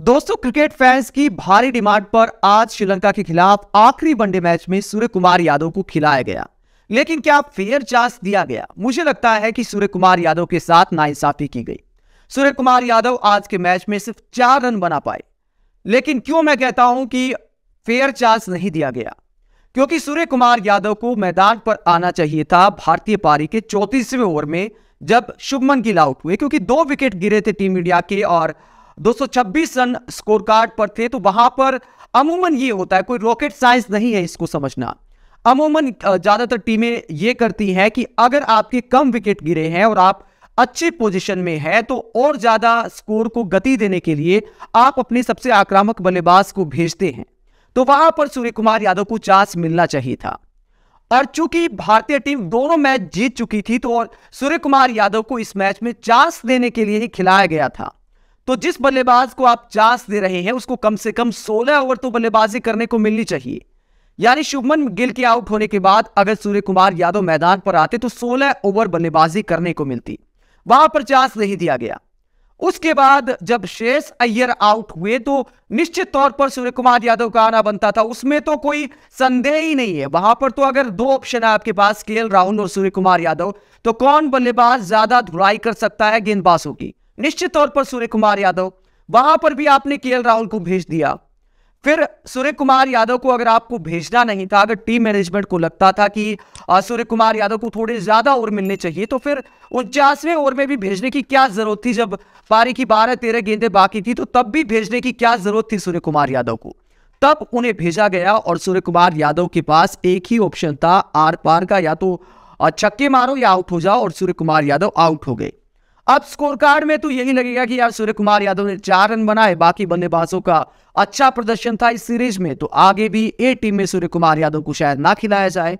दोस्तों cricket fans की भारी डिमांड पर आज श्रीलंका के खिलाफ आखिरी वनडे मैच में सूर्य कुमार यादव को खिलाया गया लेकिन क्या फेयर चांस दिया गया मुझे लगता है कि सूर्य कुमार यादव के साथ नाइंसाफी की गई सूर्य कुमार यादव आज के मैच में सिर्फ चार रन बना पाए लेकिन क्यों मैं कहता हूं कि फेयर चांस नहीं दिया गया क्योंकि सूर्य कुमार यादव को मैदान पर आना चाहिए था भारतीय पारी के चौतीसवें ओवर में जब शुभमन गिल आउट हुए क्योंकि दो विकेट गिरे थे टीम इंडिया के और 226 रन स्कोर कार्ड पर थे तो वहां पर अमूमन ये होता है कोई रॉकेट साइंस नहीं है इसको समझना अमूमन ज्यादातर टीमें ये करती हैं कि अगर आपके कम विकेट गिरे हैं और आप अच्छी पोजीशन में है तो और ज्यादा स्कोर को गति देने के लिए आप अपने सबसे आक्रामक बल्लेबाज को भेजते हैं तो वहां पर सूर्य कुमार यादव को चांस मिलना चाहिए था और चूंकि भारतीय टीम दोनों मैच जीत चुकी थी तो सूर्य कुमार यादव को इस मैच में चांस देने के लिए ही खिलाया गया था तो जिस बल्लेबाज को आप चांस दे रहे हैं उसको कम से कम 16 ओवर तो बल्लेबाजी करने को मिलनी चाहिए यानी शुभमन गिल के आउट होने के बाद अगर सूर्य कुमार यादव मैदान पर आते तो 16 ओवर बल्लेबाजी करने को मिलती वहां पर चांस नहीं दिया गया उसके बाद जब शेष अय्यर आउट हुए तो निश्चित तौर पर सूर्य कुमार यादव का आना बनता था उसमें तो कोई संदेह ही नहीं है वहां पर तो अगर दो ऑप्शन है आपके पास के राहुल और सूर्य कुमार यादव तो कौन बल्लेबाज ज्यादा धुराई कर सकता है गेंदबाजों की निश्चित तौर पर सूर्य कुमार यादव वहां पर भी आपने के राहुल को भेज दिया फिर सूर्य कुमार यादव को अगर आपको भेजना नहीं था अगर टीम मैनेजमेंट को लगता था कि सूर्य कुमार यादव को थोड़े ज्यादा ओवर मिलने चाहिए तो फिर उनचासवें ओवर में भी भेजने की क्या जरूरत थी जब पारी की बारह तेरह गेंदें बाकी थी तो तब भी भेजने की क्या जरूरत थी सूर्य कुमार यादव को तब उन्हें भेजा गया और सूर्य कुमार यादव के पास एक ही ऑप्शन था आर पार का या तो छक्के मारो या आउट हो जाओ और सूर्य कुमार यादव आउट हो गए अब स्कोर कार्ड में तो यही लगेगा कि यार सूर्य कुमार यादव ने चार रन बनाए बाकी बल्लेबाजों का अच्छा प्रदर्शन था इस सीरीज में तो आगे भी ए टीम में सूर्य कुमार यादव को शायद ना खिलाया जाए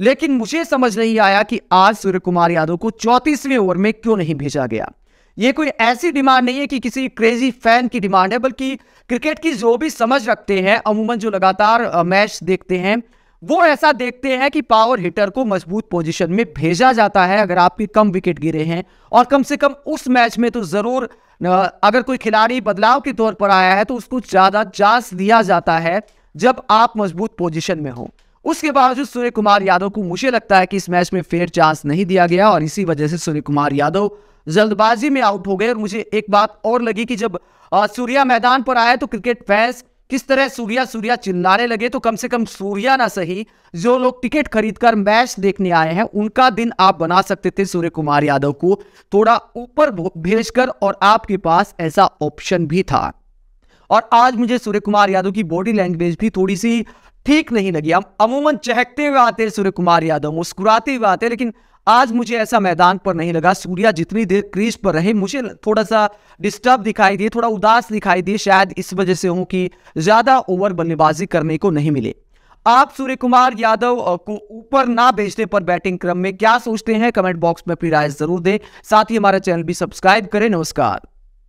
लेकिन मुझे समझ नहीं आया कि आज सूर्य कुमार यादव को चौतीसवें ओवर में क्यों नहीं भेजा गया ये कोई ऐसी डिमांड नहीं है कि किसी क्रेजी फैन की डिमांड है बल्कि क्रिकेट की जो भी समझ रखते हैं अमूमन जो लगातार मैच देखते हैं वो ऐसा देखते हैं कि पावर हिटर को मजबूत पोजीशन में भेजा जाता है अगर आपके कम विकेट गिरे हैं और कम से कम उस मैच में तो जरूर अगर कोई खिलाड़ी बदलाव के तौर पर आया है तो उसको ज्यादा चांस दिया जाता है जब आप मजबूत पोजीशन में हो उसके बावजूद सूर्य कुमार यादव को मुझे लगता है कि इस मैच में फेयर चांस नहीं दिया गया और इसी वजह से सूर्य कुमार यादव जल्दबाजी में आउट हो गए और मुझे एक बात और लगी कि जब सूर्या मैदान पर आया तो क्रिकेट फैंस किस तरह सूर्या सूर्या चिल्लाने लगे तो कम से कम सूर्या ना सही जो लोग टिकट खरीदकर मैच देखने आए हैं उनका दिन आप बना सकते थे सूर्य कुमार यादव को थोड़ा ऊपर भेजकर और आपके पास ऐसा ऑप्शन भी था और आज मुझे सूर्य कुमार यादव की बॉडी लैंग्वेज भी थोड़ी सी ठीक नहीं लगी हम अमूमन चहकते हुए आते सूर्य कुमार यादव मुस्कुराते हुए आते लेकिन आज मुझे ऐसा मैदान पर नहीं लगा सूर्या जितनी देर क्रीज पर रहे मुझे थोड़ा सा डिस्टर्ब दिखाई दिए थोड़ा उदास दिखाई दिए शायद इस वजह से हूं कि ज्यादा ओवर बल्लेबाजी करने को नहीं मिले आप सूर्य कुमार यादव को ऊपर ना भेजने पर बैटिंग क्रम में क्या सोचते हैं कमेंट बॉक्स में अपनी राय जरूर दें साथ ही हमारा चैनल भी सब्सक्राइब करें नमस्कार